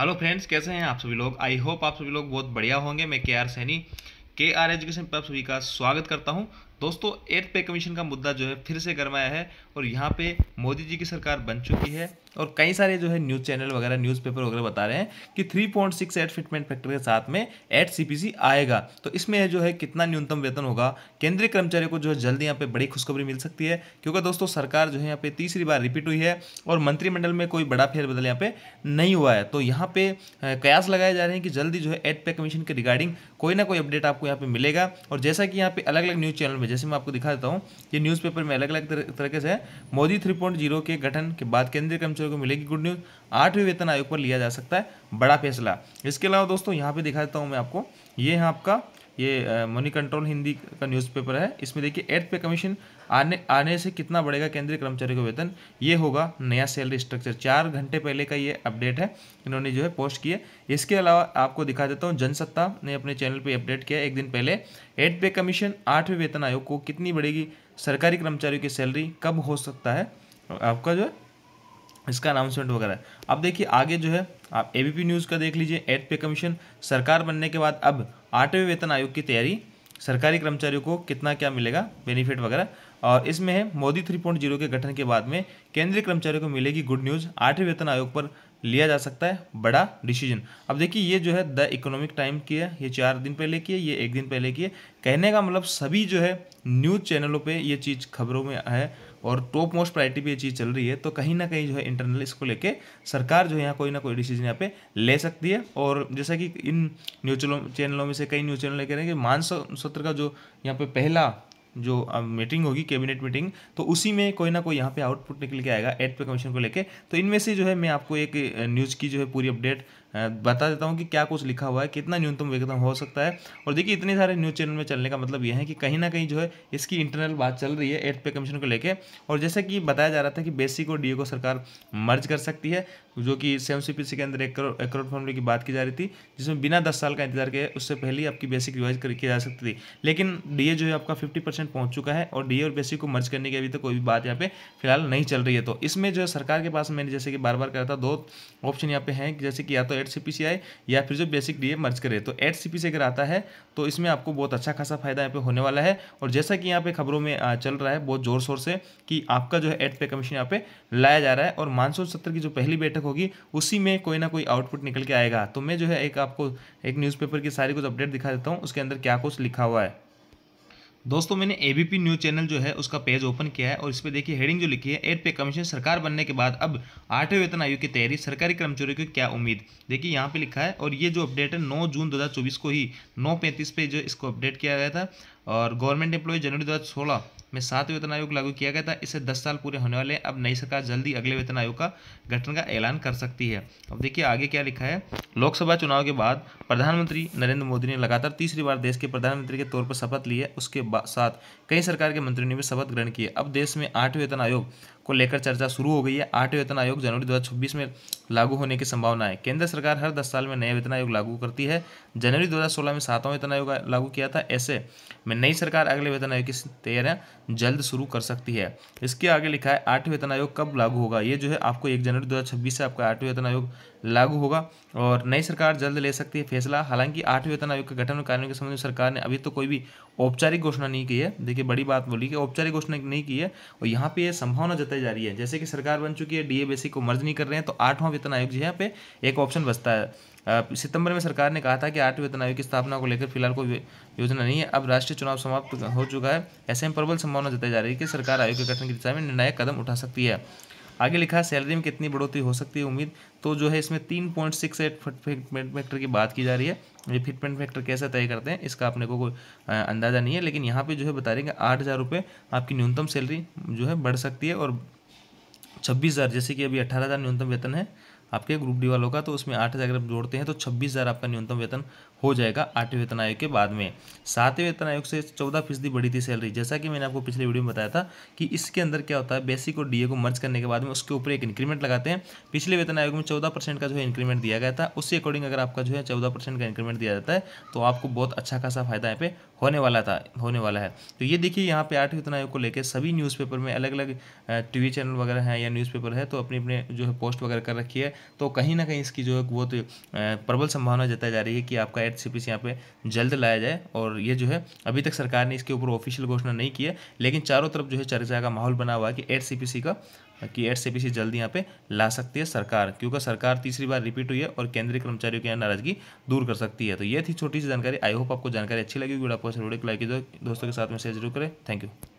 hello friends कैसे हैं आप सभी लोग आई होप आप सभी लोग बहुत बढ़िया होंगे मैं के आर सैनी के आर एजुकेशन पर आप सभी का स्वागत करता हूं दोस्तों एर्थ पे कमीशन का मुद्दा जो है फिर से गरमाया है और यहाँ पे मोदी जी की सरकार बन चुकी है और कई सारे जो है न्यूज़ चैनल वगैरह न्यूज़पेपर वगैरह बता रहे हैं कि three point six eight fitment factor के साथ में एट सी आएगा तो इसमें जो है कितना न्यूनतम वेतन होगा केंद्रीय कर्मचारियों को जो है जल्दी यहाँ पे बड़ी खुशखबरी मिल सकती है क्योंकि दोस्तों सरकार जो है यहाँ पे तीसरी बार रिपीट हुई है और मंत्रिमंडल में कोई बड़ा फेरबदल यहाँ पे नहीं हुआ है तो यहाँ पे कयास लगाए जा रहे हैं कि जल्दी जो है एट पे कमीशन के रिगार्डिंग कोई ना कोई अपडेट आपको यहाँ पे मिलेगा और जैसा कि यहाँ पे अलग अलग न्यूज़ चैनल में जैसे मैं आपको दिखा देता हूँ ये न्यूज़पेपर में अलग अलग तरीके से मोदी थ्री पॉइंट जीरो के गठन के बाद केंद्रीय कर्मचारियों को मिलेगी गुड न्यूज़ आठवें वेतन आयोग पर लिया जा सकता है बड़ा फैसला इसके अलावा दोस्तों यहाँ पे दिखा देता हूँ मैं आपको ये है आपका ये मनी कंट्रोल हिंदी का न्यूज़पेपर है इसमें देखिए एट पे कमीशन आने आने से कितना बढ़ेगा केंद्रीय कर्मचारी का वेतन ये होगा नया सैलरी स्ट्रक्चर चार घंटे पहले का ये अपडेट है इन्होंने जो है पोस्ट किया इसके अलावा आपको दिखा देता हूँ जनसत्ता ने अपने चैनल पर अपडेट किया एक दिन पहले एट पे कमीशन आठवें वेतन आयोग को कितनी बढ़ेगी सरकारी कर्मचारियों की सैलरी कब हो सकता है आपका जो है इसका अनाउंसमेंट वगैरह अब देखिए आगे जो है आप एबीपी न्यूज़ का देख लीजिए एट पे कमीशन सरकार बनने के बाद अब आठवें वेतन आयोग की तैयारी सरकारी कर्मचारियों को कितना क्या मिलेगा बेनिफिट वगैरह और इसमें है मोदी थ्री पॉइंट जीरो के गठन के बाद में केंद्रीय कर्मचारियों को मिलेगी गुड न्यूज़ आठवें वेतन आयोग पर लिया जा सकता है बड़ा डिसीजन अब देखिए ये जो है द इकोनॉमिक टाइम की है ये चार दिन पहले की है ये एक दिन पहले की है कहने का मतलब सभी जो है न्यूज़ चैनलों पर ये चीज़ खबरों में है और टॉप मोस्ट प्रायरिटी पे ये चीज़ चल रही है तो कहीं ना कहीं जो है इंटरनल इसको लेके सरकार जो है यहाँ कोई ना कोई डिसीजन यहाँ पे ले सकती है और जैसा कि इन न्यूज चैनलों में से कई न्यूज चैनल कह रहे हैं कि मानस सत्र का जो यहाँ पे पहला जो मीटिंग होगी कैबिनेट मीटिंग तो उसी में कोई ना कोई यहाँ पे आउटपुट निकल के आएगा एड पे कमीशन को लेके तो इनमें से जो है मैं आपको एक न्यूज़ की जो है पूरी अपडेट बता देता हूँ कि क्या कुछ लिखा हुआ है कितना न्यूनतम वेतन हो सकता है और देखिए इतने सारे न्यूज़ चैनल में चलने का मतलब यह है कि कहीं ना कहीं जो है इसकी इंटरनल बात चल रही है एट पे कमीशन को लेकर और जैसे कि बताया जा रहा था कि बेसिक और डी को सरकार मर्ज कर सकती है जो कि सेम सी के अंदर एक करोड़ एक करोड़ फॉर्मूले की बात की जा रही थी जिसमें बिना दस साल का इंतजार किया उससे पहले ही आपकी बेसिक रिवाइज करके जा सकती थी लेकिन डी जो है आपका फिफ्टी परसेंट पहुँच चुका है और डी और बेसिक को मर्ज करने की अभी तक कोई भी बात यहाँ पे फिलहाल नहीं चल रही है तो इसमें जो है सरकार के पास मैंने जैसे कि बार बार कहा था दो ऑप्शन यहाँ पे हैं जैसे कि या तो एट सी या फिर जो बेसिक डी मर्ज करे तो एट सी अगर आता है तो इसमें आपको बहुत अच्छा खासा फायदा यहाँ पे होने वाला है और जैसा कि यहाँ पे खबरों में चल रहा है बहुत जोर शोर से कि आपका जो है एट पे कमीशन यहाँ पे लाया जा रहा है और मानसून सत्र की जो पहली बैठक होगी उसी में कोई ना कोई आउटपुट निकल के आएगा तो मैं जो है एक आपको एक न्यूज़पेपर की सारी कुछ अपडेट दिखा देता हूँ उसके अंदर क्या कुछ लिखा हुआ है दोस्तों मैंने पी न्यूज चैनल जो है उसका पेज ओपन किया है और इस पर देखिए हेडिंग जो लिखी है एड पे कमीशन सरकार बनने के बाद अब आठवें वेतन आयोग की तैयारी सरकारी कर्मचारियों की क्या उम्मीद देखिए यहाँ पे लिखा है और ये जो अपडेट है 9 जून 2024 को ही 9:35 पे जो इसको अपडेट किया गया था और गवर्नमेंट एम्प्लॉय जनवरी दो में सात वेतन आयोग लागू किया गया था इसे दस साल पूरे होने वाले अब नई सरकार जल्दी अगले वेतन आयोग का गठन का ऐलान कर सकती है अब देखिए आगे क्या लिखा है लोकसभा चुनाव के बाद प्रधानमंत्री नरेंद्र मोदी ने लगातार तीसरी बार देश के प्रधानमंत्री के तौर पर शपथ ली है उसके साथ कई सरकार के मंत्रियों ने भी शपथ ग्रहण की है अब देश में आठ वेतन आयोग को लेकर चर्चा शुरू हो गई है आठ वेतन आयोग जनवरी 2026 में लागू होने की संभावना है केंद्र सरकार हर दस साल में नया वेतन आयोग लागू करती है जनवरी 2016 में सातवां वेतन आयोग लागू किया था ऐसे में नई सरकार अगले वेतन आयोग की तैयारियां जल्द शुरू कर सकती है इसके आगे लिखा है आठ वेतन आयोग कब लागू होगा ये जो है आपको एक जनवरी दो से आपका आठ वेतन आयोग लागू होगा और नई सरकार जल्द ले सकती है फैसला हालांकि आठ वेतन आयोग के गठन कार्यों के संबंध में सरकार ने अभी तो कोई भी औपचारिक घोषणा नहीं की है देखिए बड़ी बात बोली कि औपचारिक घोषणा नहीं की है और यहाँ पे यह संभावना जताई बढ़ाई जा रही है जैसे कि सरकार बन चुकी है डीए बेसिक को मर्ज नहीं कर रहे हैं तो आठवां वेतन आयोग जो है यहाँ पे एक ऑप्शन बचता है सितंबर में सरकार ने कहा था कि आठवें वेतन आयोग की स्थापना को लेकर फिलहाल कोई योजना नहीं है अब राष्ट्रीय चुनाव समाप्त हो चुका है ऐसे में प्रबल संभावना जताई जा रही है कि सरकार आयोग के गठन की दिशा में निर्णायक कदम उठा सकती है आगे लिखा है सैलरी में कितनी बढ़ोतरी हो सकती है उम्मीद तो जो है इसमें तीन point six eight fitment factor की बात की जा रही है ये फिटमेंट फैक्टर कैसे तय करते हैं इसका आपने को कोई अंदाज़ा नहीं है लेकिन यहाँ पे जो है बता रहे हैं कि आठ हज़ार रुपये आपकी न्यूनतम सैलरी जो है बढ़ सकती है और छब्बीस हज़ार जैसे कि अभी अठारह हज़ार न्यूनतम वेतन है आपके ग्रुप डी वालों का तो उसमें आठ हज़ार अगर जोड़ते हैं तो छब्बीस हज़ार आपका न्यूनतम वेतन हो जाएगा आठवें वेतन आयोग के बाद में सातवें वेतन आयोग से चौदह फीसदी बढ़ी थी सैलरी जैसा कि मैंने आपको पिछले वीडियो में बताया था कि इसके अंदर क्या होता है बेसिक और डीए को मर्ज करने के बाद में उसके ऊपर एक इंक्रीमेंट लगाते हैं पिछले वेतन आयोग में चौदह परसेंट का जो है इंक्रीमेंट दिया गया था उसी अकॉर्डिंग अगर आपका जो है चौदह परसेंट का इंक्रीमेंट दिया जाता है तो आपको बहुत अच्छा खासा फायदा यहाँ पे होने वाला था होने वाला है तो ये देखिए यहाँ पे आठ वेतन आयोग को लेकर सभी न्यूज़पेपर में अलग अलग टीवी चैनल वगैरह हैं या न्यूज़पेपर है तो अपने अपने जो है पोस्ट वगैरह कर रखी है तो कहीं ना कहीं इसकी जो है वो प्रबल संभावना जताई जा रही है कि आपका पंचायत से पीस यहाँ पे जल्द लाया जाए और ये जो है अभी तक सरकार ने इसके ऊपर ऑफिशियल घोषणा नहीं की है लेकिन चारों तरफ जो है चर्चा का माहौल बना हुआ है कि एड का कि एड सी पी जल्द यहाँ पे ला सकती है सरकार क्योंकि सरकार तीसरी बार रिपीट हुई है और केंद्रीय कर्मचारियों की नाराजगी दूर कर सकती है तो ये थी छोटी सी जानकारी आई होप आपको जानकारी अच्छी लगी वीडियो आपको जरूर अच्छा लाइक तो दोस्तों के साथ मैसेज जरूर करें थैंक यू